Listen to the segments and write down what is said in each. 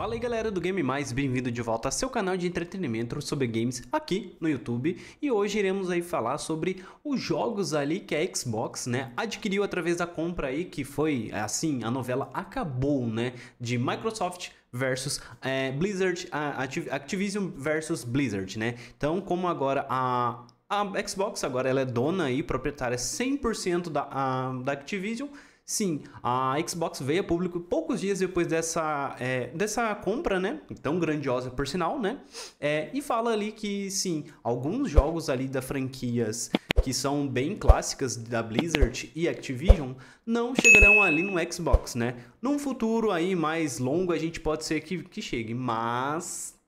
Fala aí galera do Game Mais, bem-vindo de volta ao seu canal de entretenimento sobre games aqui no YouTube e hoje iremos aí falar sobre os jogos ali que a Xbox né, adquiriu através da compra aí que foi assim, a novela acabou né, de Microsoft versus é, Blizzard, a, Activision versus Blizzard né, então como agora a, a Xbox agora ela é dona e proprietária 100% da, a, da Activision Sim, a Xbox veio a público poucos dias depois dessa, é, dessa compra, né? Tão grandiosa por sinal, né? É, e fala ali que, sim, alguns jogos ali da franquias que são bem clássicas da Blizzard e Activision não chegarão ali no Xbox, né? Num futuro aí mais longo a gente pode ser que, que chegue, mas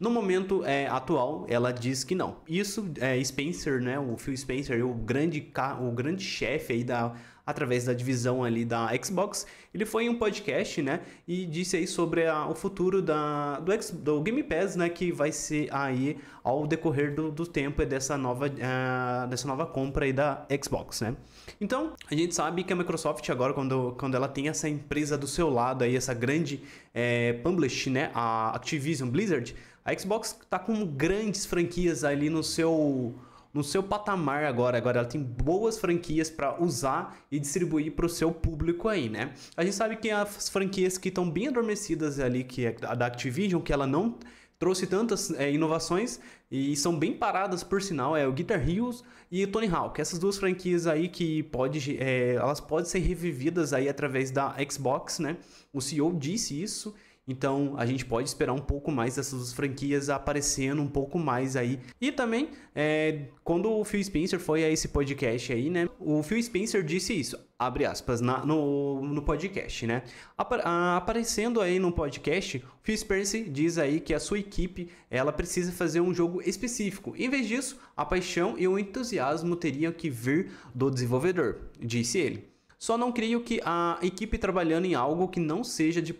no momento é, atual, ela diz que não. Isso é Spencer, né? O Phil Spencer, o grande, o grande chefe aí da, através da divisão ali da Xbox. Ele foi em um podcast, né, e disse aí sobre a, o futuro da, do, X, do Game Pass, né, que vai ser aí ao decorrer do, do tempo dessa nova, uh, dessa nova compra aí da Xbox, né. Então, a gente sabe que a Microsoft agora, quando, quando ela tem essa empresa do seu lado aí, essa grande é, eh, publish, né, a Activision Blizzard, a Xbox está com grandes franquias ali no seu no seu patamar agora. Agora ela tem boas franquias para usar e distribuir para o seu público aí, né? A gente sabe que as franquias que estão bem adormecidas ali, que é a da Activision, que ela não trouxe tantas é, inovações e são bem paradas por sinal é o Guitar Heroes e o Tony Hawk essas duas franquias aí que pode é, elas podem ser revividas aí através da Xbox né o CEO disse isso então a gente pode esperar um pouco mais dessas franquias aparecendo um pouco mais aí. E também, é, quando o Phil Spencer foi a esse podcast aí, né? O Phil Spencer disse isso, abre aspas, na, no, no podcast, né? Apar ah, aparecendo aí no podcast, o Phil Spencer diz aí que a sua equipe ela precisa fazer um jogo específico. Em vez disso, a paixão e o entusiasmo teriam que vir do desenvolvedor, disse ele. Só não creio que a equipe trabalhando em algo que não seja de,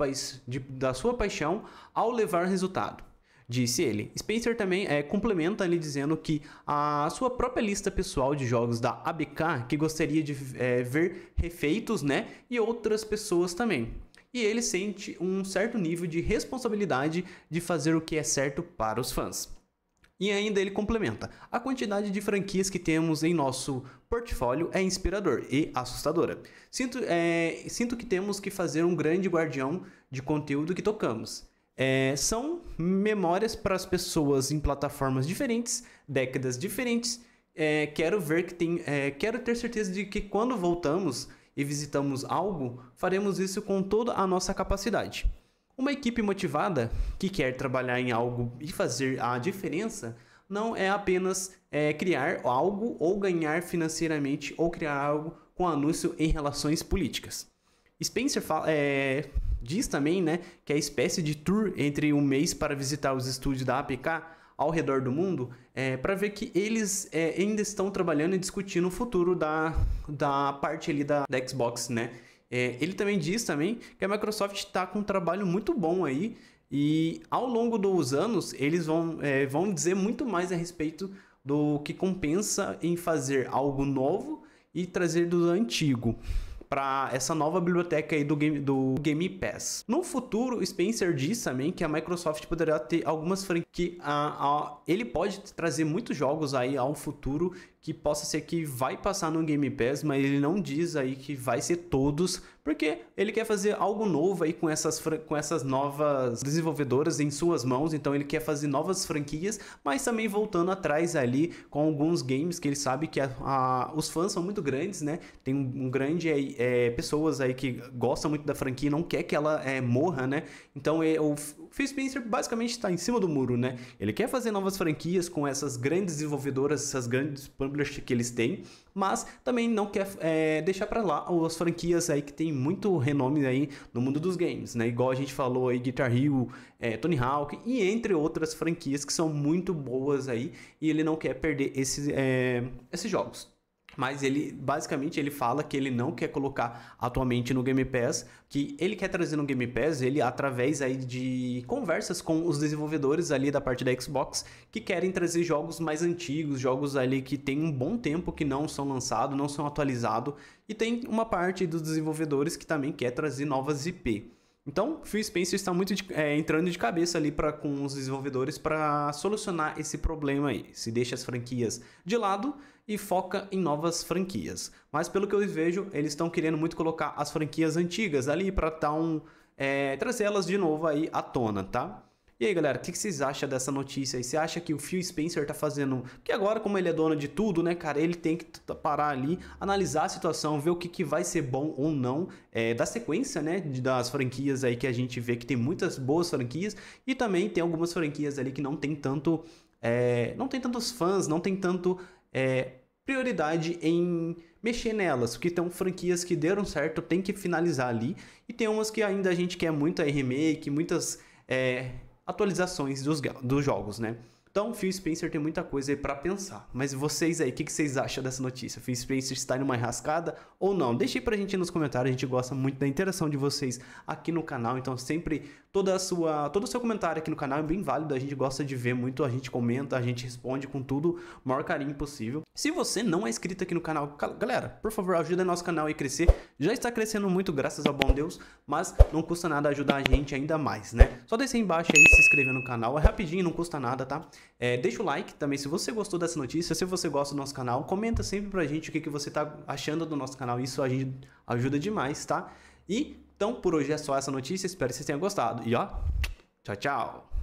de da sua paixão ao levar resultado disse ele. Spencer também é, complementa ele dizendo que a sua própria lista pessoal de jogos da ABK que gostaria de é, ver refeitos, né, e outras pessoas também. E ele sente um certo nível de responsabilidade de fazer o que é certo para os fãs. E ainda ele complementa: a quantidade de franquias que temos em nosso portfólio é inspirador e assustadora. Sinto, é, sinto que temos que fazer um grande guardião de conteúdo que tocamos. É, são memórias para as pessoas em plataformas diferentes, décadas diferentes. É, quero ver que tem. quero ter certeza de que quando voltamos e visitamos algo, faremos isso com toda a nossa capacidade. Uma equipe motivada que quer trabalhar em algo e fazer a diferença não é apenas é, criar algo ou ganhar financeiramente ou criar algo com anúncio em relações políticas. Spencer fala, é, diz também né, que a espécie de tour entre um mês para visitar os estúdios da APK ao redor do mundo é, para ver que eles é, ainda estão trabalhando e discutindo o futuro da, da parte ali da, da Xbox, né? É, ele também diz também que a Microsoft está com um trabalho muito bom aí e ao longo dos anos eles vão, é, vão dizer muito mais a respeito do que compensa em fazer algo novo e trazer do antigo para essa nova biblioteca aí do Game, do Game Pass. No futuro, Spencer diz também que a Microsoft poderá ter algumas franquias. ele pode trazer muitos jogos aí ao futuro que possa ser que vai passar no Game Pass, mas ele não diz aí que vai ser todos, porque ele quer fazer algo novo aí com essas, com essas novas desenvolvedoras em suas mãos, então ele quer fazer novas franquias, mas também voltando atrás ali com alguns games que ele sabe que a, a, os fãs são muito grandes, né? Tem um, um grande é, é pessoas aí que gostam muito da franquia, e não quer que ela é, morra, né? Então é, o Phil Spencer basicamente está em cima do muro, né? Ele quer fazer novas franquias com essas grandes desenvolvedoras, essas grandes publisher que eles têm, mas também não quer é, deixar para lá as franquias aí que tem muito renome aí no mundo dos games, né? Igual a gente falou aí Guitar Hero, é, Tony Hawk e entre outras franquias que são muito boas aí e ele não quer perder esses, é, esses jogos mas ele basicamente ele fala que ele não quer colocar atualmente no Game Pass, que ele quer trazer no Game Pass ele através aí de conversas com os desenvolvedores ali da parte da Xbox que querem trazer jogos mais antigos, jogos ali que tem um bom tempo que não são lançados, não são atualizados e tem uma parte dos desenvolvedores que também quer trazer novas IP. Então, Phil Spencer está muito de, é, entrando de cabeça ali pra, com os desenvolvedores para solucionar esse problema aí. Se deixa as franquias de lado e foca em novas franquias. Mas pelo que eu vejo, eles estão querendo muito colocar as franquias antigas ali para um, é, trazer elas de novo aí à tona, tá? E aí, galera, o que, que vocês acham dessa notícia aí? Você acha que o Phil Spencer tá fazendo. Porque agora, como ele é dono de tudo, né, cara, ele tem que parar ali, analisar a situação, ver o que, que vai ser bom ou não é, da sequência, né, das franquias aí que a gente vê que tem muitas boas franquias e também tem algumas franquias ali que não tem tanto. É, não tem tantos fãs, não tem tanto. É, prioridade em mexer nelas, porque tem franquias que deram certo, tem que finalizar ali, e tem umas que ainda a gente quer muito aí remake, muitas é, atualizações dos, dos jogos, né? Então, Phil Spencer tem muita coisa aí para pensar. Mas vocês aí, o que, que, vocês acham dessa notícia? Phil Spencer está em uma enrascada ou não? Deixe pra gente nos comentários, a gente gosta muito da interação de vocês aqui no canal, então sempre toda a sua, todo o seu comentário aqui no canal é bem válido, a gente gosta de ver muito, a gente comenta, a gente responde com tudo, o maior carinho possível. Se você não é inscrito aqui no canal, galera, por favor, ajuda nosso canal a crescer. Já está crescendo muito, graças ao bom Deus, mas não custa nada ajudar a gente ainda mais, né? Só descer embaixo aí, se inscrever no canal, é rapidinho, não custa nada, tá? É, deixa o like também se você gostou dessa notícia, se você gosta do nosso canal. Comenta sempre pra gente o que, que você tá achando do nosso canal. Isso a gente ajuda demais, tá? E então por hoje é só essa notícia. Espero que vocês tenham gostado. E ó, tchau, tchau.